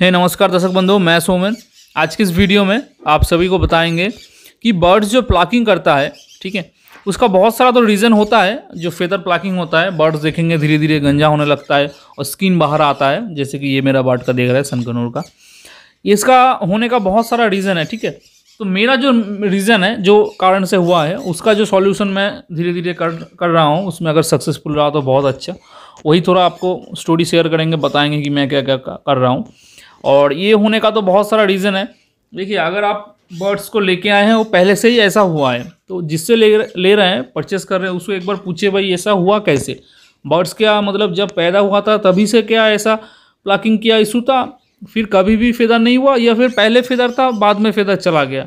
है नमस्कार दर्शक बंधु मैं सोमन आज के इस वीडियो में आप सभी को बताएंगे कि बर्ड्स जो प्लाकिंग करता है ठीक है उसका बहुत सारा तो रीज़न होता है जो फेदर प्लाकिंग होता है बर्ड्स देखेंगे धीरे धीरे गंजा होने लगता है और स्किन बाहर आता है जैसे कि ये मेरा बर्ड का देख रहा है सनकनूर का इसका होने का बहुत सारा रीज़न है ठीक है तो मेरा जो रीज़न है जो कारण से हुआ है उसका जो सॉल्यूशन मैं धीरे धीरे कर कर रहा हूँ उसमें अगर सक्सेसफुल रहा तो बहुत अच्छा वही थोड़ा आपको स्टोरी शेयर करेंगे बताएंगे कि मैं क्या क्या कर रहा हूँ और ये होने का तो बहुत सारा रीज़न है देखिए अगर आप बर्ड्स को लेके आए हैं वो पहले से ही ऐसा हुआ है तो जिससे ले ले रहे हैं परचेस कर रहे हैं उसको एक बार पूछे भाई ऐसा हुआ कैसे बर्ड्स क्या मतलब जब पैदा हुआ था तभी से क्या ऐसा प्लाकिंग किया इशू था फिर कभी भी फेदर नहीं हुआ या फिर पहले फेदर था बाद में फेदर चला गया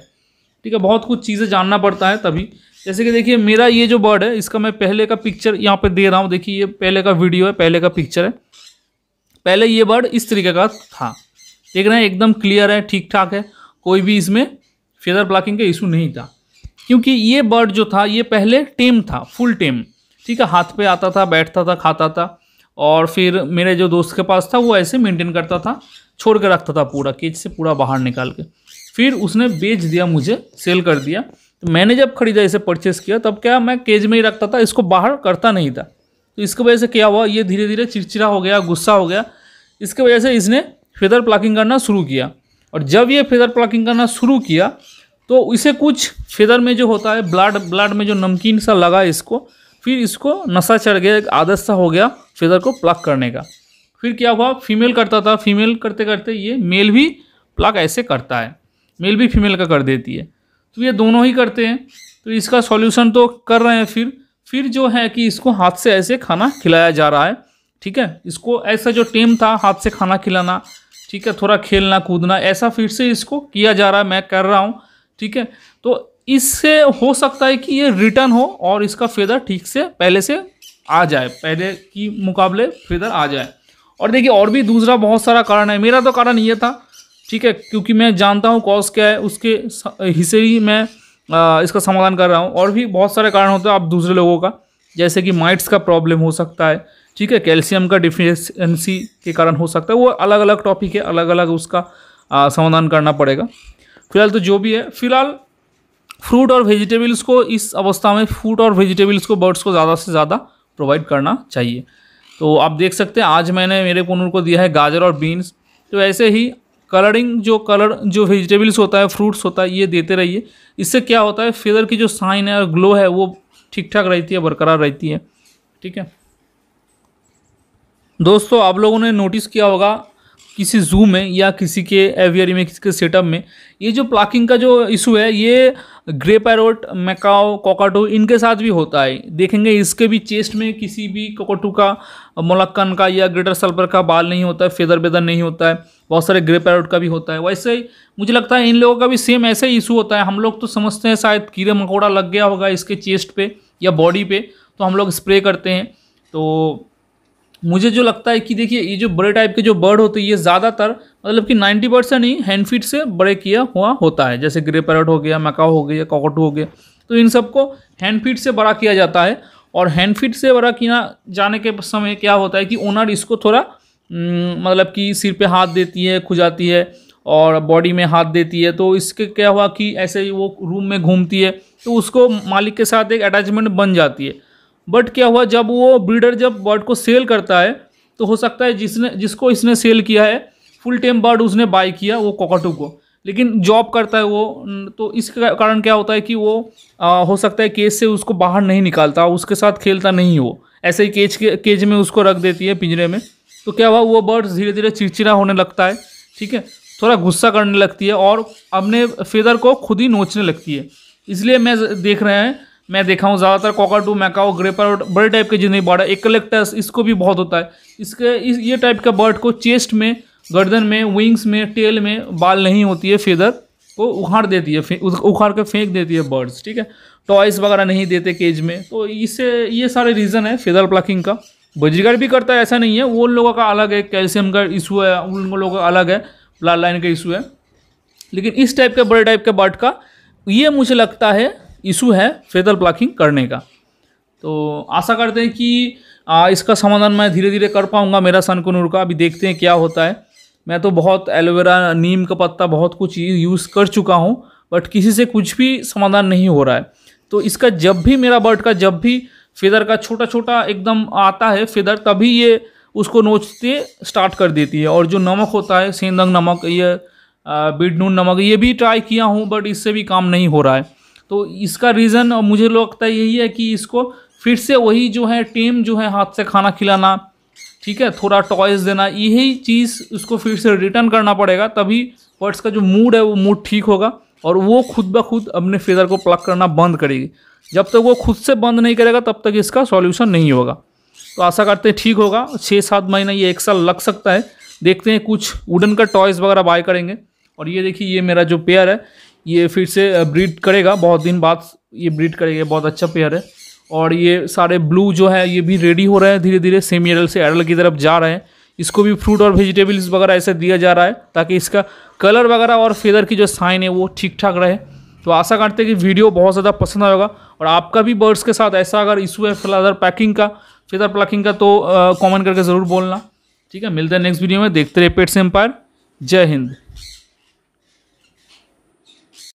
ठीक है बहुत कुछ चीज़ें जानना पड़ता है तभी जैसे कि देखिए मेरा ये जो बर्ड है इसका मैं पहले का पिक्चर यहाँ पर दे रहा हूँ देखिए ये पहले का वीडियो है पहले का पिक्चर है पहले ये बर्ड इस तरीके का था देख रहे हैं एकदम क्लियर है ठीक ठाक है कोई भी इसमें फेदर ब्लॉकिंग का इशू नहीं था क्योंकि ये बर्ड जो था ये पहले टेम था फुल टेम ठीक है हाथ पे आता था बैठता था खाता था और फिर मेरे जो दोस्त के पास था वो ऐसे मेंटेन करता था छोड़ के रखता था पूरा केज से पूरा बाहर निकाल के फिर उसने बेच दिया मुझे सेल कर दिया तो मैंने जब खरीदा इसे परचेस किया तब क्या मैं केज में ही रखता था इसको बाहर करता नहीं था तो इसकी वजह से क्या हुआ ये धीरे धीरे चिड़चिड़ा हो गया गुस्सा हो गया इसकी वजह से इसने फेदर प्लाकिंग करना शुरू किया और जब ये फेदर प्लाकिंग करना शुरू किया तो इसे कुछ फेदर में जो होता है ब्लड ब्लड में जो नमकीन सा लगा इसको फिर इसको नशा चढ़ गया एक आदत सा हो गया फेदर को प्लक करने का फिर क्या हुआ फीमेल करता था फीमेल करते करते ये मेल भी प्लग ऐसे करता है मेल भी फीमेल का कर देती है तो ये दोनों ही करते हैं तो इसका सॉल्यूशन तो कर रहे हैं फिर फिर जो है कि इसको हाथ से ऐसे खाना खिलाया जा रहा है ठीक है इसको ऐसा जो टेम था हाथ से खाना खिलाना ठीक है थोड़ा खेलना कूदना ऐसा फिर से इसको किया जा रहा है मैं कर रहा हूँ ठीक है तो इससे हो सकता है कि ये रिटर्न हो और इसका फेदर ठीक से पहले से आ जाए पहले की मुकाबले फेदर आ जाए और देखिए और भी दूसरा बहुत सारा कारण है मेरा तो कारण ये था ठीक है क्योंकि मैं जानता हूँ कॉज क्या है उसके हिस्से ही मैं इसका समाधान कर रहा हूँ और भी बहुत सारे कारण होते हैं आप दूसरे लोगों का जैसे कि माइट्स का प्रॉब्लम हो सकता है ठीक है कैल्शियम का डिफिशेंसी के कारण हो सकता है वो अलग अलग टॉपिक है अलग अलग उसका समाधान करना पड़ेगा फिलहाल तो जो भी है फिलहाल फ्रूट और वेजिटेबल्स को इस अवस्था में फ्रूट और वेजिटेबल्स को बर्ड्स को ज़्यादा से ज़्यादा प्रोवाइड करना चाहिए तो आप देख सकते हैं आज मैंने मेरे पुनर को दिया है गाजर और बीन्स तो ऐसे ही कलरिंग जो कलर जो वेजिटेबल्स होता है फ्रूट्स होता है ये देते रहिए इससे क्या होता है फेदर की जो साइन है और ग्लो है वो ठीक ठाक रहती है बरकरार रहती है ठीक है दोस्तों आप लोगों ने नोटिस किया होगा किसी जू में या किसी के एवियरी में किसी के सेटअप में ये जो प्लाकिंग का जो इशू है ये ग्रे पैरोट मैकाओ कोकाटो इनके साथ भी होता है देखेंगे इसके भी चेस्ट में किसी भी कोकाटू का मोलक्कन का या ग्रेटर सल्पर का बाल नहीं होता है फेदर बेदर नहीं होता है बहुत सारे ग्रे पैरोट का भी होता है वैसे ही मुझे लगता है इन लोगों का भी सेम ऐसे ही इशू होता है हम लोग तो समझते हैं शायद कीड़े मकोड़ा लग गया होगा इसके चेस्ट पर या बॉडी पे तो हम लोग स्प्रे करते हैं तो मुझे जो लगता है कि देखिए ये जो बड़े टाइप के जो बर्ड होते हैं ये ज़्यादातर मतलब कि 90 परसेंट ही हैंड फीड से बड़े किया हुआ होता है जैसे ग्रे पैरट हो गया मकाओ हो गया कॉकटू हो गया तो इन सबको हैंड फीड से बड़ा किया जाता है और हैंड फीड से बड़ा किया जाने के समय क्या होता है कि ओनर इसको थोड़ा हम्म, मतलब कि सिर पर हाथ देती है खुजाती है और बॉडी में हाथ देती है तो इसके क्या हुआ कि ऐसे ही वो रूम में घूमती है तो उसको मालिक के साथ एक अटैचमेंट बन जाती है बट क्या हुआ जब वो ब्रीडर जब बर्ड को सेल करता है तो हो सकता है जिसने जिसको इसने सेल किया है फुल टाइम बर्ड उसने बाय किया वो कॉकटू को लेकिन जॉब करता है वो तो इस कारण क्या होता है कि वो आ, हो सकता है केज से उसको बाहर नहीं निकालता उसके साथ खेलता नहीं वो ऐसे ही केज के केज में उसको रख देती है पिंजरे में तो क्या हुआ वो बर्ड धीरे धीरे चिड़चिड़ा होने लगता है ठीक है थोड़ा गुस्सा करने लगती है और अपने फेदर को खुद ही नोचने लगती है इसलिए मैं देख रहे हैं मैं देखा हूँ ज़्यादातर कॉकाटू मैकाओ ग्रेपर बड़े टाइप के जितने बर्ड है एकलेक्टस इसको भी बहुत होता है इसके इस ये टाइप का बर्ड को चेस्ट में गर्दन में विंग्स में टेल में बाल नहीं होती है फेदर को उखाड़ देती है उखाड़ के फेंक देती है बर्ड्स ठीक है टॉयस वगैरह नहीं देते केज में तो इससे ये सारे रीज़न है फेदर प्लकिंग का बजरीगर भी करता है ऐसा नहीं है वो उन लोगों का अलग है कैल्शियम का इशू है उन लोगों का अलग है ब्लड लाइन का इशू है लेकिन इस टाइप के बड़े टाइप के बर्ड का ये मुझे लगता है इशू है फेदर ब्लॉकिंग करने का तो आशा करते हैं कि आ, इसका समाधान मैं धीरे धीरे कर पाऊँगा मेरा नूर का अभी देखते हैं क्या होता है मैं तो बहुत एलोवेरा नीम का पत्ता बहुत कुछ यूज़ कर चुका हूँ बट किसी से कुछ भी समाधान नहीं हो रहा है तो इसका जब भी मेरा बर्ड का जब भी फेदर का छोटा छोटा एकदम आता है फेदर तभी ये उसको नोचते स्टार्ट कर देती है और जो नमक होता है सेंदंग नमक ये बिडनून नून नमक ये भी ट्राई किया हूँ बट इससे भी काम नहीं हो रहा है तो इसका रीज़न मुझे लगता यही है कि इसको फिर से वही जो है टेम जो है हाथ से खाना खिलाना ठीक है थोड़ा टॉयज़ देना यही चीज़ उसको फिर से रिटर्न करना पड़ेगा तभी बर्ड्स का जो मूड है वो मूड ठीक होगा और वो खुद ब खुद अपने फेदर को प्लग करना बंद करेगी जब तक वो खुद से बंद नहीं करेगा तब तक इसका सॉल्यूशन नहीं होगा तो आशा करते हैं ठीक होगा छः सात महीना ये एक साल लग सकता है देखते हैं कुछ वुडन का टॉयज़ वगैरह बाय करेंगे और ये देखिए ये मेरा जो पेयर है ये फिर से ब्रीड करेगा बहुत दिन बाद ये ब्रीड करेगा बहुत अच्छा पेयर है और ये सारे ब्लू जो है ये भी रेडी हो रहे हैं धीरे धीरे सेमी एडल से एडल की तरफ जा रहे हैं इसको भी फ्रूट और वेजिटेबल्स वगैरह ऐसे दिया जा रहा है ताकि इसका कलर वगैरह और फेदर की जो साइन है वो ठीक ठाक रहे तो आशा करते हैं कि वीडियो बहुत ज़्यादा पसंद आएगा और आपका भी बर्ड्स के साथ ऐसा अगर इशू है फ्लादर पैकिंग का फेदर पैकिंग का तो कॉमेंट करके ज़रूर बोलना ठीक है मिलते हैं नेक्स्ट वीडियो में देखते रहे पेट्स एम्पायर जय हिंद